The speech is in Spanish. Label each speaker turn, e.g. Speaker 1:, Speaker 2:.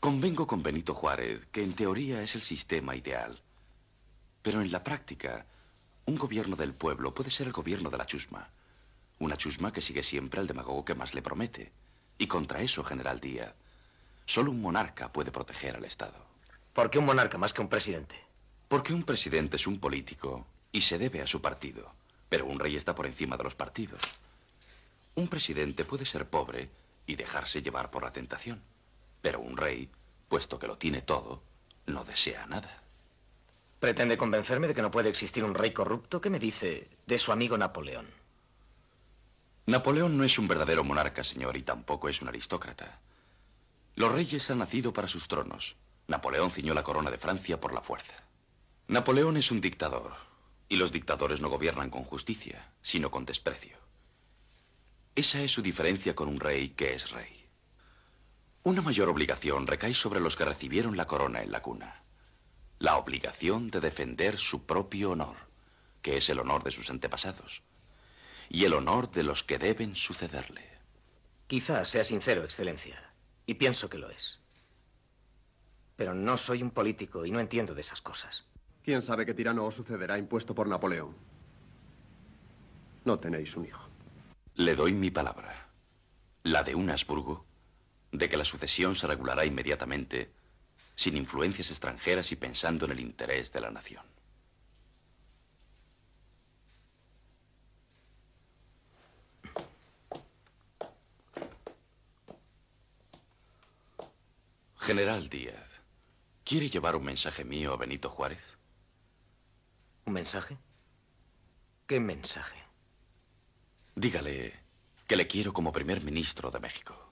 Speaker 1: Convengo con Benito Juárez que en teoría es el sistema ideal. Pero en la práctica, un gobierno del pueblo puede ser el gobierno de la chusma. Una chusma que sigue siempre al demagogo que más le promete. Y contra eso, general Díaz, solo un monarca puede proteger al Estado. ¿Por qué un monarca más que un presidente? Porque un presidente es un político y se debe a su partido. Pero un rey está por encima de los partidos. Un presidente puede ser pobre y dejarse llevar por la tentación. Pero un rey, puesto que lo tiene todo, no desea nada. ¿Pretende convencerme de que no puede existir un rey corrupto? ¿Qué me dice de su amigo Napoleón? Napoleón no es un verdadero monarca, señor, y tampoco es un aristócrata. Los reyes han nacido para sus tronos. Napoleón ciñó la corona de Francia por la fuerza. Napoleón es un dictador, y los dictadores no gobiernan con justicia, sino con desprecio. Esa es su diferencia con un rey que es rey. Una mayor obligación recae sobre los que recibieron la corona en la cuna. La obligación de defender su propio honor, que es el honor de sus antepasados, y el honor de los que deben sucederle. Quizás sea sincero, Excelencia, y pienso que lo es. Pero no soy un político y no entiendo de esas cosas. ¿Quién sabe qué tirano os sucederá impuesto por Napoleón? No tenéis un hijo. Le doy mi palabra, la de un asburgo de que la sucesión se regulará inmediatamente, sin influencias extranjeras y pensando en el interés de la nación. General Díaz, ¿quiere llevar un mensaje mío a Benito Juárez? ¿Un mensaje? ¿Qué mensaje? Dígale que le quiero como primer ministro de México.